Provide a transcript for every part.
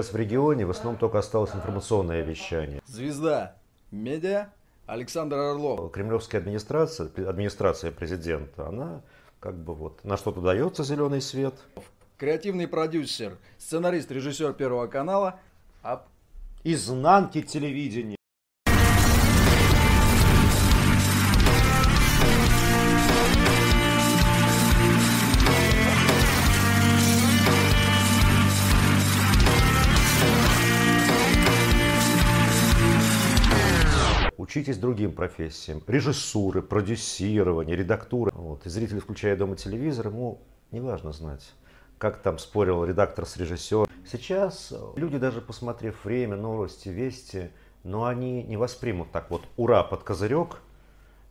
Сейчас в регионе в основном только осталось информационное вещание. Звезда медиа Александр Орлов. Кремлевская администрация, администрация президента, она как бы вот на что-то дается зеленый свет. Креативный продюсер, сценарист, режиссер Первого канала. Об... А Изнанки телевидения. учитесь другим профессиям. Режиссуры, продюсирование, редактуры. Вот. И зрители, включая дома телевизор, ему не важно знать, как там спорил редактор с режиссером. Сейчас люди, даже посмотрев время, новости, вести, но они не воспримут так вот «Ура!» под козырек –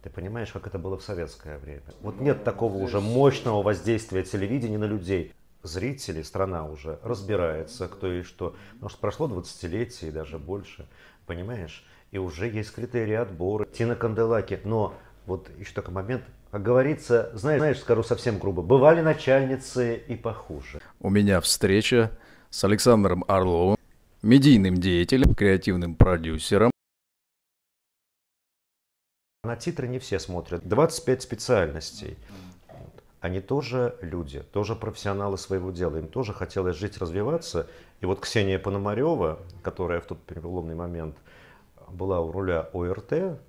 ты понимаешь, как это было в советское время. Вот ну, нет такого уже мощного воздействия телевидения на людей. Зрители, страна уже разбирается, кто и что. Потому что прошло 20-летие и даже больше понимаешь? И уже есть критерии отбора. Тина Канделаки, но вот еще такой момент, как говорится, знаешь, знаешь, скажу совсем грубо, бывали начальницы и похуже. У меня встреча с Александром Орловым, медийным деятелем, креативным продюсером. На титры не все смотрят. 25 специальностей они тоже люди, тоже профессионалы своего дела, им тоже хотелось жить, развиваться. И вот Ксения Пономарева, которая в тот переломный момент была у руля ОРТ,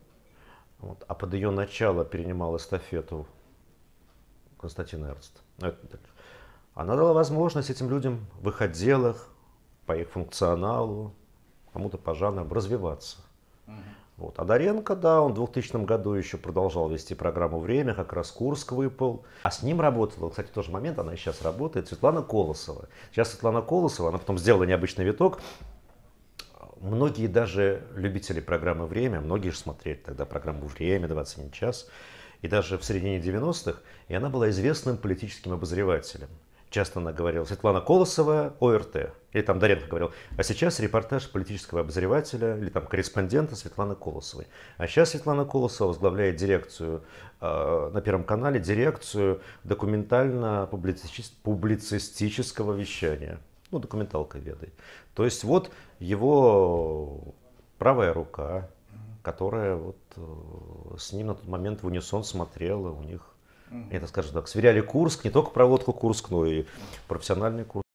вот, а под ее начало перенимал эстафету Константин Эрнст. Ну, Она дала возможность этим людям в их отделах, по их функционалу, кому-то по жанрам развиваться. Вот. Одаренко, да, он в 2000 году еще продолжал вести программу «Время», как раз Курск выпал. А с ним работала, кстати, тоже момент, она сейчас работает, Светлана Колосова. Сейчас Светлана Колосова, она потом сделала необычный виток. Многие даже любители программы «Время», многие же смотрели тогда программу «Время», «21 час», и даже в середине 90-х, и она была известным политическим обозревателем часто она говорила, Светлана Колосова, ОРТ. Или там Доренко говорил. А сейчас репортаж политического обозревателя или там корреспондента Светланы Колосовой. А сейчас Светлана Колосова возглавляет дирекцию э, на Первом канале, дирекцию документально-публицистического вещания. Ну, документалкой ведает. То есть вот его правая рука, которая вот э, с ним на тот момент в унисон смотрела у них это, скажем так, сверяли Курск, не только проводку Курск, но и профессиональный Курск.